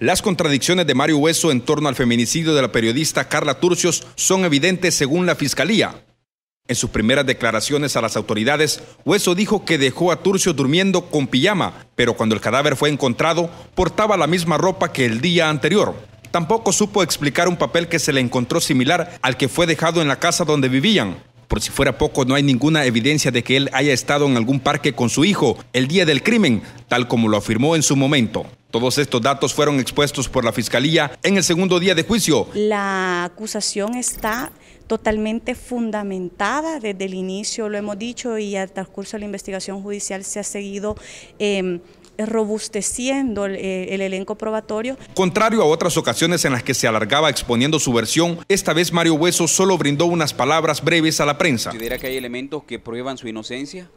Las contradicciones de Mario Hueso en torno al feminicidio de la periodista Carla Turcios son evidentes según la Fiscalía. En sus primeras declaraciones a las autoridades, Hueso dijo que dejó a Turcios durmiendo con pijama, pero cuando el cadáver fue encontrado, portaba la misma ropa que el día anterior. Tampoco supo explicar un papel que se le encontró similar al que fue dejado en la casa donde vivían, por si fuera poco, no hay ninguna evidencia de que él haya estado en algún parque con su hijo el día del crimen, tal como lo afirmó en su momento. Todos estos datos fueron expuestos por la Fiscalía en el segundo día de juicio. La acusación está totalmente fundamentada desde el inicio, lo hemos dicho, y al transcurso de la investigación judicial se ha seguido... Em, robusteciendo eh, el, elenco probatorio. Contrario a otras ocasiones en las que se alargaba exponiendo su versión, esta vez Mario Hueso solo brindó unas palabras breves a la prensa. ¿Considera que hay elementos que prueban su inocencia?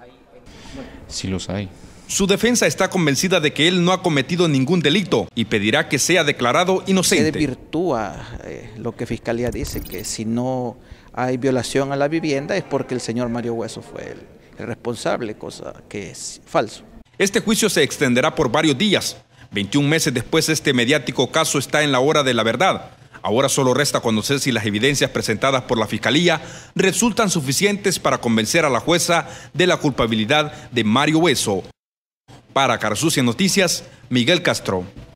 Sí los hay. Su defensa está convencida de que él no ha cometido ningún delito y pedirá que sea declarado inocente. Se desvirtúa eh, lo que Fiscalía dice, que si no hay violación a la vivienda es porque el señor Mario Hueso fue el, responsable, cosa que es falso. Este juicio se extenderá por varios días. 21 meses después este mediático caso está en la hora de la verdad. Ahora solo resta conocer si las evidencias presentadas por la Fiscalía resultan suficientes para convencer a la jueza de la culpabilidad de Mario Hueso. Para Carsucia Noticias, Miguel Castro.